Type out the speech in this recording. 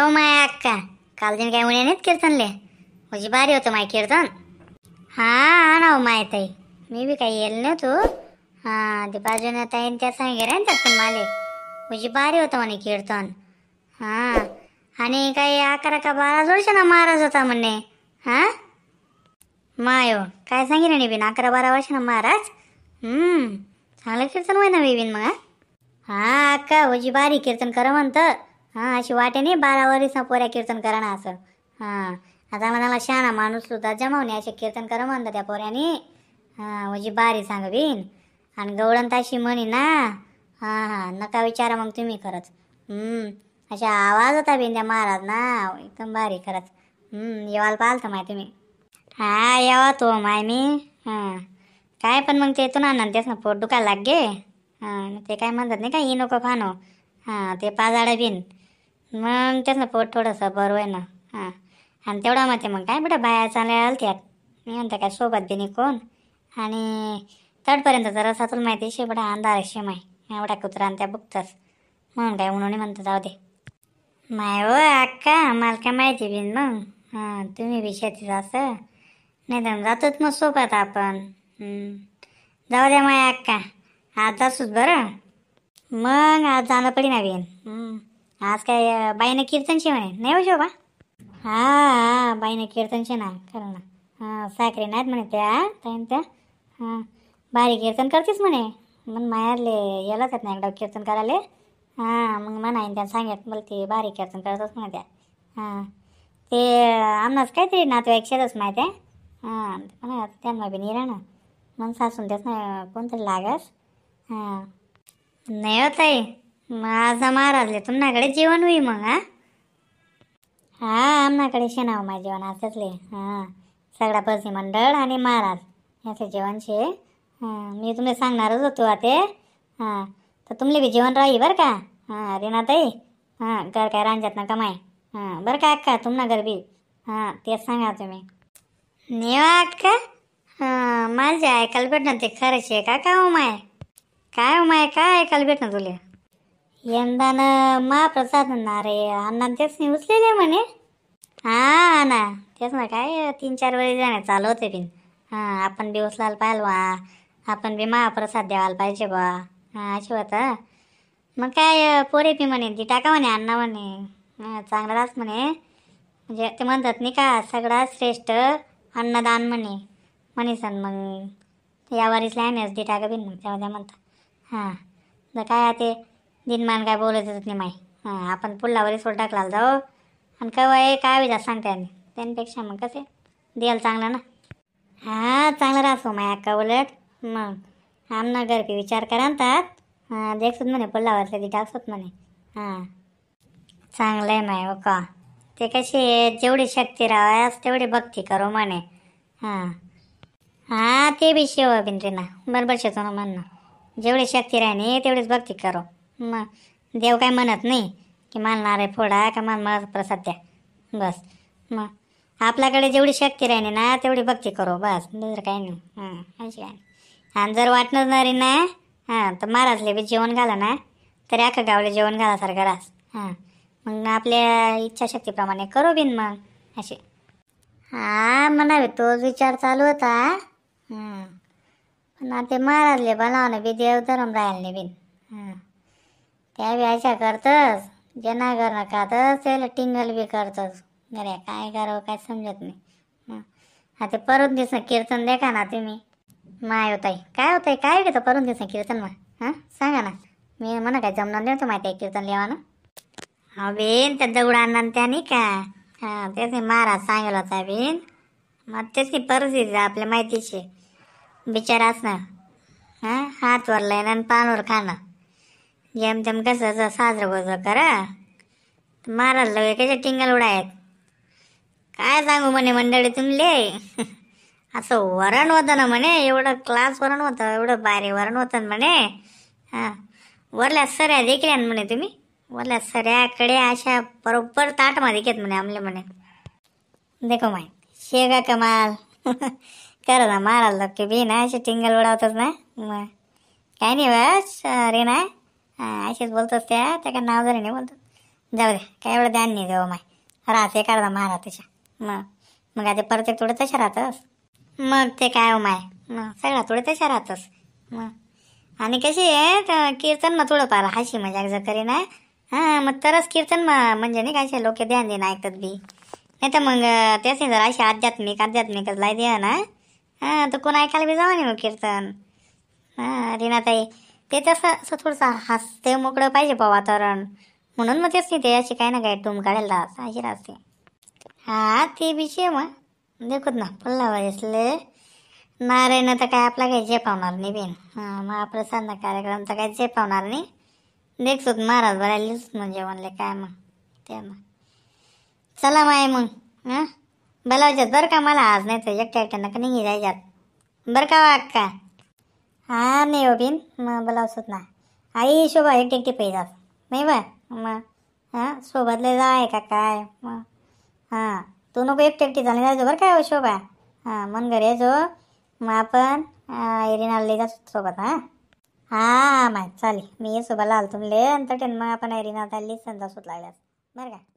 हो माय अक्का काल दिन काय म्हणे नाहीत कीर्तनले म्हणजे भारी होतं माय कीर्तन हां ना हो माय ताई मी बी काही येईल ना तू हा ते बाजूने ताईन त्या सांगितलं ना पण माले म्हणजे भारी होतं म्हणे कीर्तन हां आणि काही अकरा का बारा जोडशे ना महाराज होता म्हणे हा मायो काय सांगितलं निबीन अकरा बारा वर्ष ना महाराज चांगलं कीर्तन होय ना बिबीन मग हा अक्का ओजी बारी कीर्तन करा म्हणतं हां अशी वाटे नाही पोऱ्या कीर्तन करा ना असं हां आता म्हणाला शहाणा माणूस सुद्धा जमावणे असे कीर्तन करा म्हणतात त्या पोऱ्याने हां म्हणजे बारी सांग बीन आणि गवळण ताशी म्हणे ना हां हां नका विचारा मग तुम्ही खरंच अशा आवाज होता बीन त्या महाराज ना एकदम भारी खरंच येवाल पाहाल तर माय तुम्ही हा यावा तो माय मी हां काय पण मग ते तू ना तेच ना पोट दुखायला लागे हां ते काय म्हणतात नाही का ई नको खाणो हां ते पाजाड बीन मग तेच ना पोट थोडंसं बरं आहे ना हां आणि तेवढा माते मग काय बेटा बाया आल त्यात मी म्हणते काय सोबत नाही कोण आणि तडपर्यंत जरा सातून माहिती शेवटा अंधार शेम आहे एवढा कुत्रा आणि त्या बुकताच म्हणून काय म्हणून म्हणतं जाऊ दे माय हो आक्का मला काय माहिती बिन मग हां तुम्ही बी शेती असं नाही तर जातोच मग सोबत आपण जाऊ द्या माय आक्का आज जासूच बरं मग आज जाणं पडी ना बिन आज काय बाईने कीर्तनशी म्हणे नाही हो शोभा हा बाईनं कीर्तन शेण कर ना हां साखरे नाहीत म्हणे त्या ताईन त्या हां बारी कीर्तन करतेस म्हणे मग मायाले यालाच येत नाही एकदा कीर्तन करायला हां मग म्हणा त्यानं सांगत मला ते बारी कीर्तन करतच म्हणे त्या हां ते आमनाच काहीतरी नातेवाईक शेतच माहिती आहे हां म्हणा त्यांना बी निरा ना मग सासून त्याच ना कोणतरी लागस हां नाही होत आहे माझा महाराजले तुमनाकडे जेवण होई मग हा हा आमनाकडे शेणाव माझे जेवण ले हां सगळा पसी मंडळ आणि महाराज याचं जेवण शे मी तुम्ही सांगणारच होतो आते हां तर तुमले बी जेवण राही बरं का हां ताई हां घर काय रांजात ना कमाय हां बरं का अक्का तुमना घर बी हां तेच सांगा तुम्ही नेवा अक्का हां माझ्या ऐकायला भेटणार ते खरंच आहे का हो काय उमाय हो काय उमाय काय ऐकायला भेटणार तुला ना महाप्रसाद होणार आहे अण्णाध्यक्षनी उचलेले म्हणे हा ना तेच ना काय तीन चार वेळी जाणे चालू होते बिन हां आपण बी उचलायला पाहिलं वा आपण बी महाप्रसाद द्यायला पाहिजे बा हां अशी होता मग काय पोरे बी म्हणे ती टाका म्हणे अण्णा म्हणे चांगलाच म्हणे म्हणजे ते म्हणतात नाही का सगळा श्रेष्ठ अन्नदान म्हणे म्हणे मग या वारीस लाईन असते टाका बिन मग म्हणतात हां तर काय ते दिनमान काय बोलत येत नाही माय हां आपण पुल्लावरी वरी सोड टाकला जाऊ हो. आणि काय वय काय विचार सांगते आणि त्यांपेक्षा मग कसे दिल चांगलं ना हा चांगलं राहतो माय अक्का उलट मग आमना की विचार करांतात हां देखसत म्हणे पुढला वरचे टाकसत म्हणे हां चांगलं आहे माय हो का ते कशी जेवढी शक्ती राहायस तेवढी भक्ती करू म्हणे हां हां ते बी शेव बिंद्रीना बरोबर शेतो ना म्हणणं जेवढी शक्ती राहणे तेवढीच भक्ती करू मग देव काय म्हणत नाही की मानणार आहे फोडा का मान मला प्रसाद द्या बस मग आपल्याकडे जेवढी शक्ती राहिली ना तेवढी भक्ती करो बस दुसरं काही नाही हां अशी काय आणि जर वाट नाही ना हां तर महाराजले बी जेवण घाला ना तरी अख्खा गावले जेवण घालासारखं रास हां मग आपल्या इच्छाशक्तीप्रमाणे करो बिन मग असे हा म्हणावे तोच विचार चालू होता पण ते महाराजले बनावणे बी देव धरम राहिले बिन हां त्या बी अशा करतस जेना घर खातस त्याला टिंगल बी करतस अरे काय करावं काय समजत नाही हा ते परत दिस कीर्तन देखा ना तुम्ही माय होताय काय होतंय काय घेतो परत दिस कीर्तन मग हां सांगा ना मी म्हणा काय जमणार नाही होतं माहिती आहे कीर्तन ना हा बीन त्या दौड आणणार त्याने का हा तेच नाही महाराज सांगेल होता बीन मग तेच परिस्थिती आपल्या माहितीची बिचार असणार हां हात वरलाय ना आणि पानवर खाणं जमजम कसं साजरं कसं करा लगे कसे टिंगल उडायत काय सांगू म्हणे मंडळी तुमले असं वरण होतं ना म्हणे एवढं क्लास वरण होतं एवढं बारी वरण होतं म्हणे हां वरल्या सऱ्या देखील म्हणे तुम्ही वरल्या सऱ्याकडे अशा बरोबर ताटमध्ये घेत म्हणे आमले म्हणे देखो माय शेगा कमाल करा ना महाराज की बी ना अशी टिंगल उडावतच ना काय नाही बस रे ना असेच बोलत त्या त्या नाव जरी नाही बोलतो जाऊ दे काय एवढं ध्यान नाही ओ माय राहते एखादा मारा तशा मग मग आता परत थोडं तशा राहतस मग ते काय हो माय मग सगळा थोडे तशा राहतस मग आणि कशी आहे कीर्तन मग थोडं पाहिलं हाशी मजाक जर करी ना हां मग तरच कीर्तन मग म्हणजे नाही काय लोक ध्यान ना ऐकतात बी नाही तर मग तेच नाही जरा अशी आध्यात्मिक आध्यात्मिकच लाई दे ना हां तर कोण ऐकायला बी जावा नाही मग कीर्तन हां रीनाताई ते तसं असं थोडंसं हसते मोकळं पाहिजे बा वातावरण म्हणून मग तेच नाही ते अशी काय ना काय टूम काढायला अशी राहते हा ते विषय मग देखूत ना पल्ला वाजले नारायण तर काय आपला काही जे पावणार नाही बेन हां मग साधना कार्यक्रम तर काय जे पावणार नाही देखसूत महाराज बरायलीच म्हणजे म्हणले काय मग ते मग चला माय मग हां बोलावच्यात बरं का मला आज नाही तर एकट्या एकट्यानं का निघी जायच्यात बरं का का हा नाही बिन मग बोला असत ना आई शोभा एक एकटी पैसा नाही बा मग हां सोबतले आहे का काय मग हां तू नको एक टेकटी झाली जायचो बरं काय हो, शोभा हां मन घरी जो मग आपण एरिनाला जा सोबत हां हां माहीत चालेल मी शोभाला आलो तुमले नंतर टेन मग आपण एरिनाला झाली संधा सुट लागल्यास बरं का